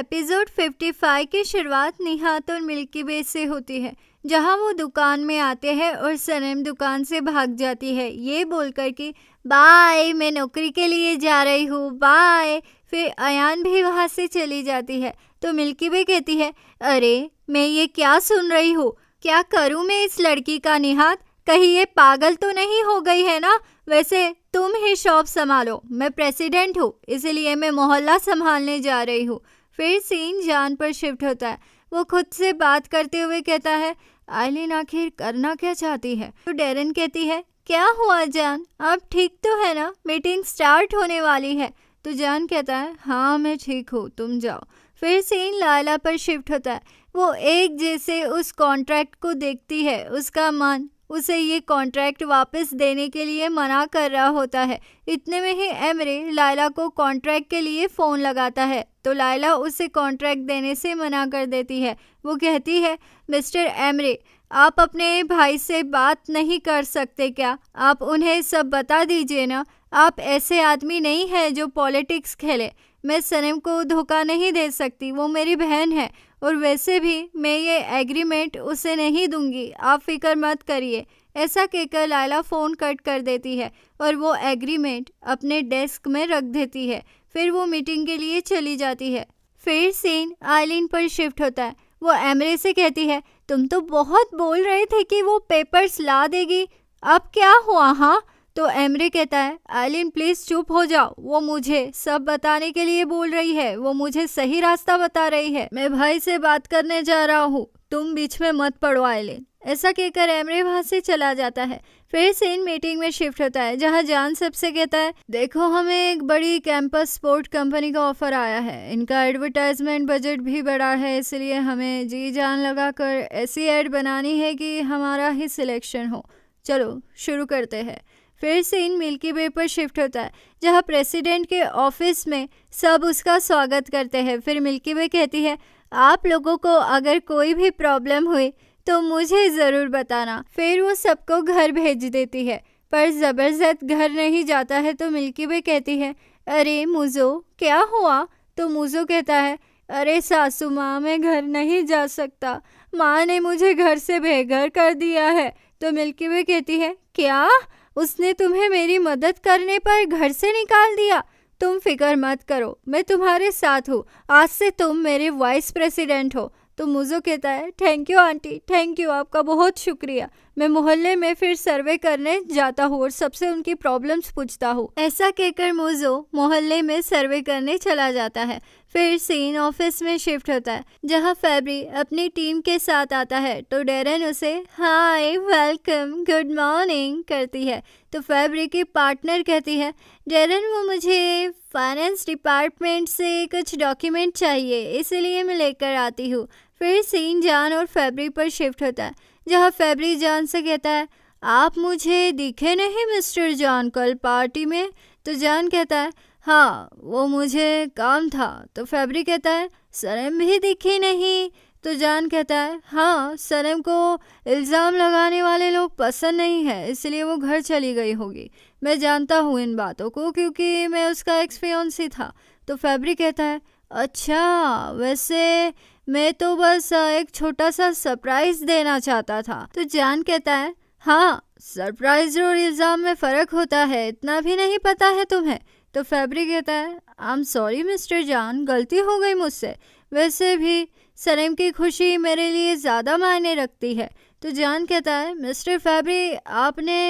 episode 55 की शुरुआत निहात और मिल्की वे से होती है जहां वो दुकान में आते हैं और सनम दुकान से भाग जाती है ये बोलकर कि बाय मैं नौकरी के लिए जा रही हूँ बाय फिर अयान भी वहाँ से चली जाती है तो मिल्की वे कहती है अरे मैं ये क्या सुन रही हूँ क्या करूँ मैं इस लड़की का निहात कहीं ये पागल तो नहीं हो गई है ना वैसे तुम ही शॉप संभालो मैं प्रेसिडेंट हूँ इसलिए मैं मोहल्ला संभालने जा रही हूँ फिर सीन जान पर शिफ्ट होता है वो खुद से बात करते हुए कहता है आइलिन आखिर करना क्या चाहती है तो डेरन कहती है क्या हुआ जान अब ठीक तो है ना मीटिंग स्टार्ट होने वाली है तो जान कहता है हाँ मैं ठीक हूँ तुम जाओ फिर सीन लाला पर शिफ्ट होता है वो एक जैसे उस कॉन्ट्रैक्ट को देखती है उसका मन उसे ये कॉन्ट्रैक्ट वापस देने के लिए मना कर रहा होता है इतने में ही एमरे लायला को कॉन्ट्रैक्ट के लिए फ़ोन लगाता है तो लायला उसे कॉन्ट्रैक्ट देने से मना कर देती है वो कहती है मिस्टर एमरे आप अपने भाई से बात नहीं कर सकते क्या आप उन्हें सब बता दीजिए ना आप ऐसे आदमी नहीं हैं जो पॉलिटिक्स खेले मैं सनम को धोखा नहीं दे सकती वो मेरी बहन है और वैसे भी मैं ये एग्रीमेंट उसे नहीं दूंगी आप फिक्र मत करिए ऐसा कहकर लाला फ़ोन कट कर देती है और वो एग्रीमेंट अपने डेस्क में रख देती है फिर वो मीटिंग के लिए चली जाती है फिर सीन आइलिन पर शिफ्ट होता है वो एमरे से कहती है तुम तो बहुत बोल रहे थे कि वो पेपर्स ला देगी अब क्या हुआ हाँ तो एमरे कहता है आलिन प्लीज़ चुप हो जाओ वो मुझे सब बताने के लिए बोल रही है वो मुझे सही रास्ता बता रही है मैं भाई से बात करने जा रहा हूँ तुम बीच में मत पड़ो आइलिन ऐसा कहकर एमरे वहाँ से चला जाता है फिर इन मीटिंग में शिफ्ट होता है जहाँ जान सबसे कहता है देखो हमें एक बड़ी कैंपस स्पोर्ट कंपनी का ऑफर आया है इनका एडवर्टाइजमेंट बजट भी बड़ा है इसलिए हमें जी जान लगाकर ऐसी एड बनानी है कि हमारा ही सिलेक्शन हो चलो शुरू करते हैं फिर से इन मिल्की वे पर शिफ्ट होता है जहाँ प्रेसिडेंट के ऑफिस में सब उसका स्वागत करते हैं फिर मिल्की वे कहती है आप लोगों को अगर कोई भी प्रॉब्लम हुई तो मुझे ज़रूर बताना फिर वो सबको घर भेज देती है पर ज़बरदस्त घर नहीं जाता है तो मिल्की वे कहती है अरे मुज़ो क्या हुआ तो मुज़ो कहता है अरे सासू माँ मैं घर नहीं जा सकता माँ ने मुझे घर से बेघर कर दिया है तो मिल्की वे कहती है क्या उसने तुम्हें मेरी मदद करने पर घर से निकाल दिया तुम फिक्र मत करो मैं तुम्हारे साथ हूँ आज से तुम मेरे वाइस प्रेसिडेंट हो तो मुझो कहता है thank you aunty thank you आपका बहुत शुक्रिया मैं मोहल्ले में फिर सर्वे करने जाता हूँ और सबसे उनकी प्रॉब्लम्स पूछता हूँ ऐसा कहकर मोजो मोहल्ले में सर्वे करने चला जाता है फिर सीन ऑफिस में शिफ्ट होता है जहाँ फैबरी अपनी टीम के साथ आता है तो डेरन उसे हाय वेलकम गुड मॉर्निंग करती है तो फैबरी की पार्टनर कहती है डेरन वो मुझे फाइनेंस डिपार्टमेंट से कुछ डॉक्यूमेंट चाहिए इसलिए मैं लेकर आती हूँ फिर सीन जान और फैब्री पर शिफ्ट होता है जहाँ फैबरी जान से कहता है आप मुझे दिखे नहीं मिस्टर जॉन कल पार्टी में तो जॉन कहता है हाँ वो मुझे काम था तो फैबरी कहता है सरम भी दिखी नहीं तो जान कहता है हाँ सरम को इल्ज़ाम लगाने वाले लोग पसंद नहीं है इसलिए वो घर चली गई होगी मैं जानता हूँ इन बातों को क्योंकि मैं उसका एक्सपीरियंस ही था तो फैबरी कहता है अच्छा वैसे मैं तो बस एक छोटा सा सरप्राइज देना चाहता था तो जान कहता है हाँ सरप्राइज और इल्ज़ाम में फ़र्क होता है इतना भी नहीं पता है तुम्हें तो फैब्रिक कहता है आई एम सॉरी मिस्टर जान गलती हो गई मुझसे वैसे भी सलेम की खुशी मेरे लिए ज़्यादा मायने रखती है तो जान कहता है मिस्टर फैब्री आपने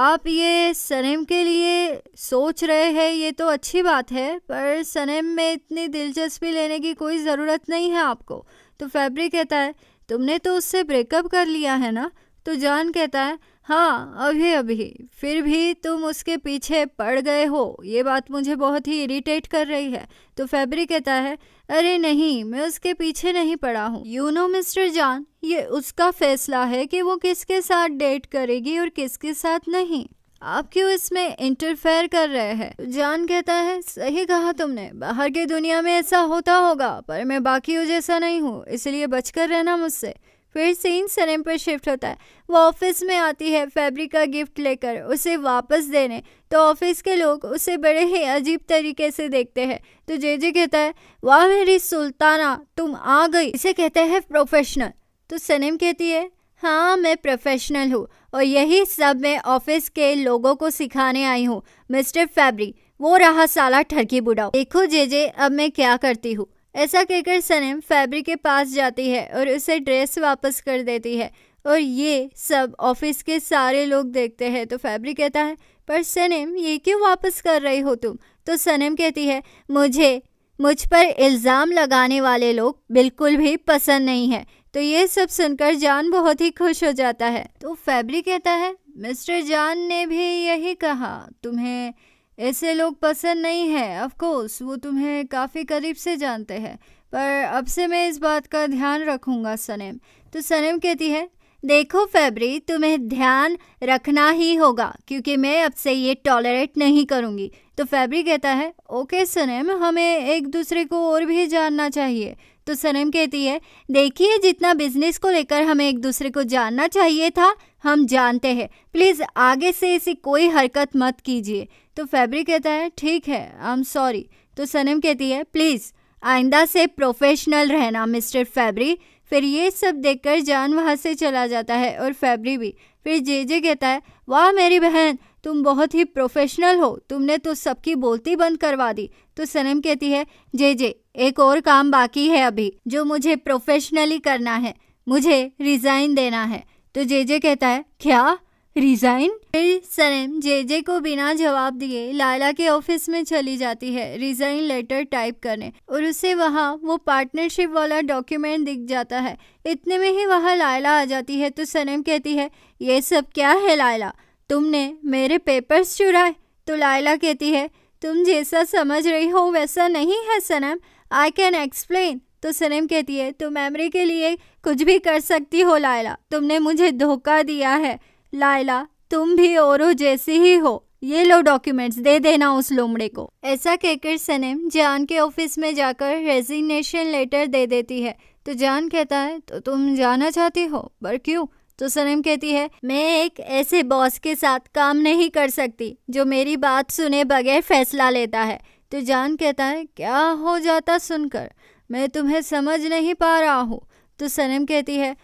आप ये सनेम के लिए सोच रहे हैं ये तो अच्छी बात है पर सनेम में इतनी दिलचस्पी लेने की कोई ज़रूरत नहीं है आपको तो फैब्रिक कहता है तुमने तो उससे ब्रेकअप कर लिया है ना तो जान कहता है हाँ अभी अभी फिर भी तुम उसके पीछे पड़ गए हो ये बात मुझे बहुत ही इरिटेट कर रही है तो फैब्री कहता है अरे नहीं मैं उसके पीछे नहीं पड़ा हूँ यू नो मिस्टर जॉन ये उसका फैसला है कि वो किसके साथ डेट करेगी और किसके साथ नहीं आप क्यों इसमें इंटरफेयर कर रहे हैं जान कहता है सही कहा तुमने बाहर की दुनिया में ऐसा होता होगा पर मैं बाकी जैसा नहीं हूँ इसलिए बचकर रहना मुझसे फिर सीन सनम पर शिफ्ट होता है वो ऑफिस में आती है फैब्रिक का गिफ्ट लेकर उसे वापस देने तो ऑफिस के लोग उसे बड़े ही अजीब तरीके से देखते हैं तो जेजे कहता है वाह मेरी सुल्ताना तुम आ गई इसे कहते हैं प्रोफेशनल तो सनम कहती है हाँ मैं प्रोफेशनल हूँ और यही सब मैं ऑफिस के लोगों को सिखाने आई हूँ मिस्टर फैब्रिक वो रहा साला ठरकी बुढ़ाओ देखो जेजे अब मैं क्या करती हूँ ऐसा कहकर सनम फैब्रिक के पास जाती है और उसे ड्रेस वापस कर देती है और ये सब ऑफिस के सारे लोग देखते हैं तो फैब्रिक कहता है पर सनम ये क्यों वापस कर रही हो तुम तो सनम कहती है मुझे मुझ पर इल्ज़ाम लगाने वाले लोग बिल्कुल भी पसंद नहीं है तो ये सब सुनकर जान बहुत ही खुश हो जाता है तो फैब्रिक कहता है मिस्टर जान ने भी यही कहा तुम्हें ऐसे लोग पसंद नहीं है अफकोर्स वो तुम्हें काफ़ी करीब से जानते हैं पर अब से मैं इस बात का ध्यान रखूँगा सनेम तो सनेम कहती है देखो फैबरी तुम्हें ध्यान रखना ही होगा क्योंकि मैं अब से ये टॉलरेट नहीं करूँगी तो फैबरी कहता है ओके सनेम हमें एक दूसरे को और भी जानना चाहिए तो सनेम कहती है देखिए जितना बिजनेस को लेकर हमें एक दूसरे को जानना चाहिए था हम जानते हैं प्लीज़ आगे से ऐसी कोई हरकत मत कीजिए तो फैब्रिक कहता है ठीक है आई एम सॉरी तो सनम कहती है प्लीज़ आइंदा से प्रोफेशनल रहना मिस्टर फैबरी फिर ये सब देखकर जान वहाँ से चला जाता है और फैबरी भी फिर जे जे कहता है वाह मेरी बहन तुम बहुत ही प्रोफेशनल हो तुमने तो सबकी बोलती बंद करवा दी तो सनम कहती है जे जे एक और काम बाकी है अभी जो मुझे प्रोफेशनली करना है मुझे रिज़ाइन देना है तो जे जे कहता है क्या रिज़ाइन फिर सनम जे को बिना जवाब दिए लाला के ऑफिस में चली जाती है रिजाइन लेटर टाइप करने और उसे वहाँ वो पार्टनरशिप वाला डॉक्यूमेंट दिख जाता है इतने में ही वहाँ लाला आ जाती है तो सनम कहती है ये सब क्या है लाला तुमने मेरे पेपर्स चुराए तो लाला कहती है तुम जैसा समझ रही हो वैसा नहीं है सनम आई कैन एक्सप्लेन तो सनम कहती है तुम तो मेमरी के लिए कुछ भी कर सकती हो लाला तुमने मुझे धोखा दिया है लाइला तुम भी और जैसे ही हो ये लो डॉक्यूमेंट्स दे देना उस लोमड़े को ऐसा कहकर सनेम जान के ऑफिस में जाकर रेजिग्नेशन लेटर दे देती है तो जान कहता है तो तुम जाना चाहती हो पर क्यों तो सनम कहती है मैं एक ऐसे बॉस के साथ काम नहीं कर सकती जो मेरी बात सुने बगैर फैसला लेता है तो जान कहता है क्या हो जाता सुनकर मैं तुम्हें समझ नहीं पा रहा हूँ तो सनम कहती है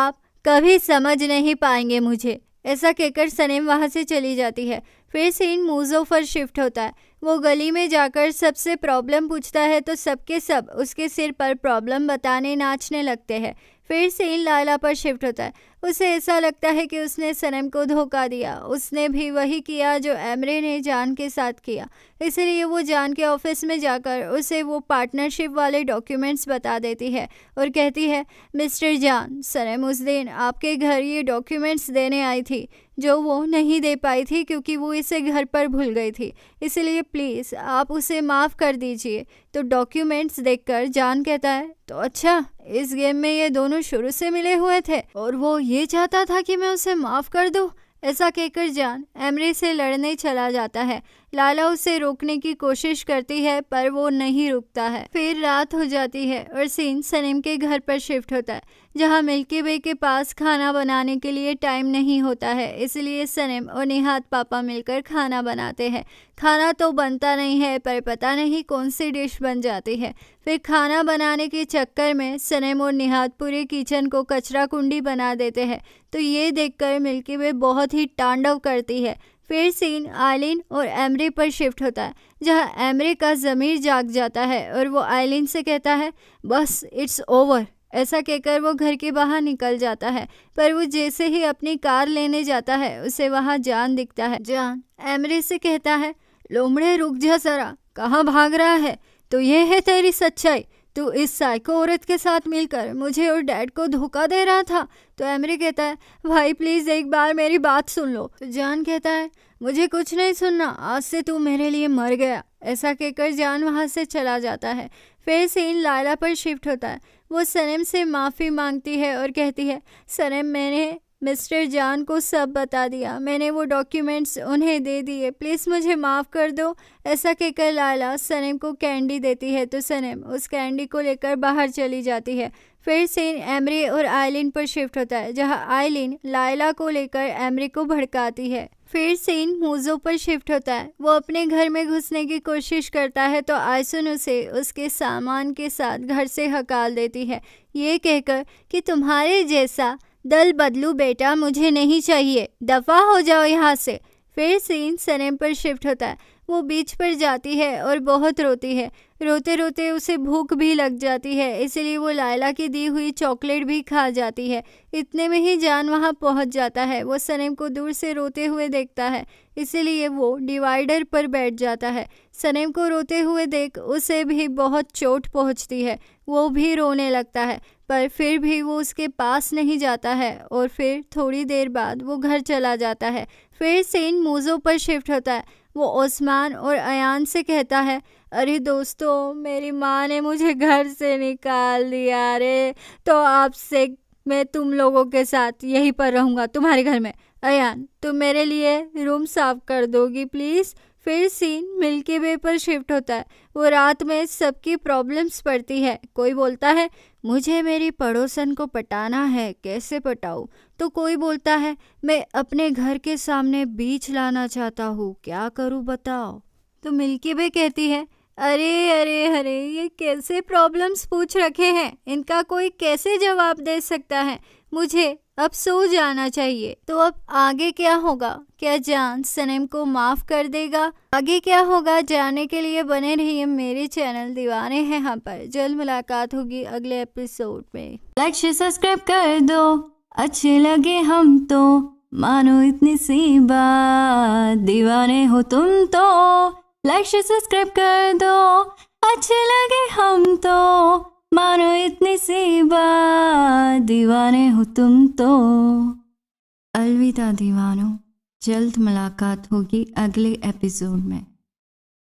आप कभी समझ नहीं पाएंगे मुझे ऐसा कहकर सनेम वहाँ से चली जाती है फिर सीन मूजों पर शिफ्ट होता है वो गली में जाकर सबसे प्रॉब्लम पूछता है तो सबके सब उसके सिर पर प्रॉब्लम बताने नाचने लगते हैं फिर सीन लाला पर शिफ्ट होता है उसे ऐसा लगता है कि उसने सनम को धोखा दिया उसने भी वही किया जो एमरे ने जान के साथ किया इसलिए वो जान के ऑफिस में जाकर उसे वो पार्टनरशिप वाले डॉक्यूमेंट्स बता देती है और कहती है मिस्टर जान सनम उस दिन आपके घर ये डॉक्यूमेंट्स देने आई थी जो वो नहीं दे पाई थी क्योंकि वो इसे घर पर भूल गई थी इसलिए प्लीज़ आप उसे माफ़ कर दीजिए तो डॉक्यूमेंट्स देखकर जान कहता है तो अच्छा इस गेम में ये दोनों शुरू से मिले हुए थे और वो ये ये चाहता था कि मैं उसे माफ़ कर दूँ ऐसा कहकर जान एमरे से लड़ने चला जाता है लाला उसे रोकने की कोशिश करती है पर वो नहीं रुकता है फिर रात हो जाती है और सीन सनीम के घर पर शिफ्ट होता है जहां मिल्की वे के पास खाना बनाने के लिए टाइम नहीं होता है इसलिए सनम और निहात पापा मिलकर खाना बनाते हैं खाना तो बनता नहीं है पर पता नहीं कौन सी डिश बन जाती है फिर खाना बनाने के चक्कर में सनम और निहात पूरे किचन को कचरा कुंडी बना देते हैं तो ये देखकर मिल्की वे बहुत ही तांडव करती है फिर सीन आयलिन और एमरे पर शिफ्ट होता है जहाँ एमरे का ज़मीर जाग जाता है और वो आयलिन से कहता है बस इट्स ओवर ऐसा कहकर वो घर के बाहर निकल जाता है पर वो जैसे ही अपनी कार लेने जाता है उसे वहाँ जान दिखता है जान एमरे से कहता है लोमड़े रुक जा जरा कहाँ भाग रहा है तो ये है तेरी सच्चाई तू इस साइको औरत के साथ मिलकर मुझे और डैड को धोखा दे रहा था तो एमरे कहता है भाई प्लीज़ एक बार मेरी बात सुन लो तो जान कहता है मुझे कुछ नहीं सुनना आज से तू मेरे लिए मर गया ऐसा कहकर जान वहाँ से चला जाता है फिर सीन लाला पर शिफ्ट होता है वो सनम से माफ़ी मांगती है और कहती है सनम मैंने मिस्टर जान को सब बता दिया मैंने वो डॉक्यूमेंट्स उन्हें दे दिए प्लीज़ मुझे माफ़ कर दो ऐसा कहकर लाला सनेम को कैंडी देती है तो सनेम उस कैंडी को लेकर बाहर चली जाती है फिर सीन एमरी और आयलिन पर शिफ्ट होता है जहां आयलिन लायला को लेकर एमरी को भड़काती है फिर सीन मूजो पर शिफ्ट होता है वो अपने घर में घुसने की कोशिश करता है तो आयसुन उसे उसके सामान के साथ घर से हकाल देती है ये कहकर कि तुम्हारे जैसा दल बदलू बेटा मुझे नहीं चाहिए दफा हो जाओ यहाँ से फिर सीन सनेम पर शिफ्ट होता है वो बीच पर जाती है और बहुत रोती है रोते रोते उसे भूख भी लग जाती है इसलिए वो लायला की दी हुई चॉकलेट भी खा जाती है इतने में ही जान वहाँ पहुँच जाता है वो सनेम को दूर से रोते हुए देखता है इसीलिए वो डिवाइडर पर बैठ जाता है सनेम को रोते हुए देख उसे भी बहुत चोट पहुँचती है वो भी रोने लगता है पर फिर भी वो उसके पास नहीं जाता है और फिर थोड़ी देर बाद वो घर चला जाता है फिर सेन मोज़ों पर शिफ्ट होता है वो ओस्मान और अयान से कहता है अरे दोस्तों मेरी माँ ने मुझे घर से निकाल दिया अरे तो आपसे मैं तुम लोगों के साथ यहीं पर रहूँगा तुम्हारे घर में अयान तुम मेरे लिए रूम साफ कर दोगी प्लीज़ फिर सीन मिल्की वे पर शिफ्ट होता है वो रात में सबकी प्रॉब्लम्स पड़ती है कोई बोलता है मुझे मेरी पड़ोसन को पटाना है कैसे पटाऊँ तो कोई बोलता है मैं अपने घर के सामने बीच लाना चाहता हूँ क्या करूँ बताओ तो मिल्की वे कहती है अरे अरे अरे ये कैसे प्रॉब्लम्स पूछ रखे हैं इनका कोई कैसे जवाब दे सकता है मुझे अब सो जाना चाहिए तो अब आगे क्या होगा क्या जान सनेम को माफ कर देगा आगे क्या होगा जाने के लिए बने रहिए मेरे चैनल दीवाने हैं यहाँ पर जल्द मुलाकात होगी अगले एपिसोड में लाइक शेयर सब्सक्राइब कर दो अच्छे लगे हम तो मानो इतनी सी बात दीवाने हो तुम तो लाइक शेयर सब्सक्राइब कर दो अच्छे लगे हम तो मानो इतनी सी बात दीवाने हो तुम तो अलविदा दीवानों जल्द मुलाकात होगी अगले एपिसोड में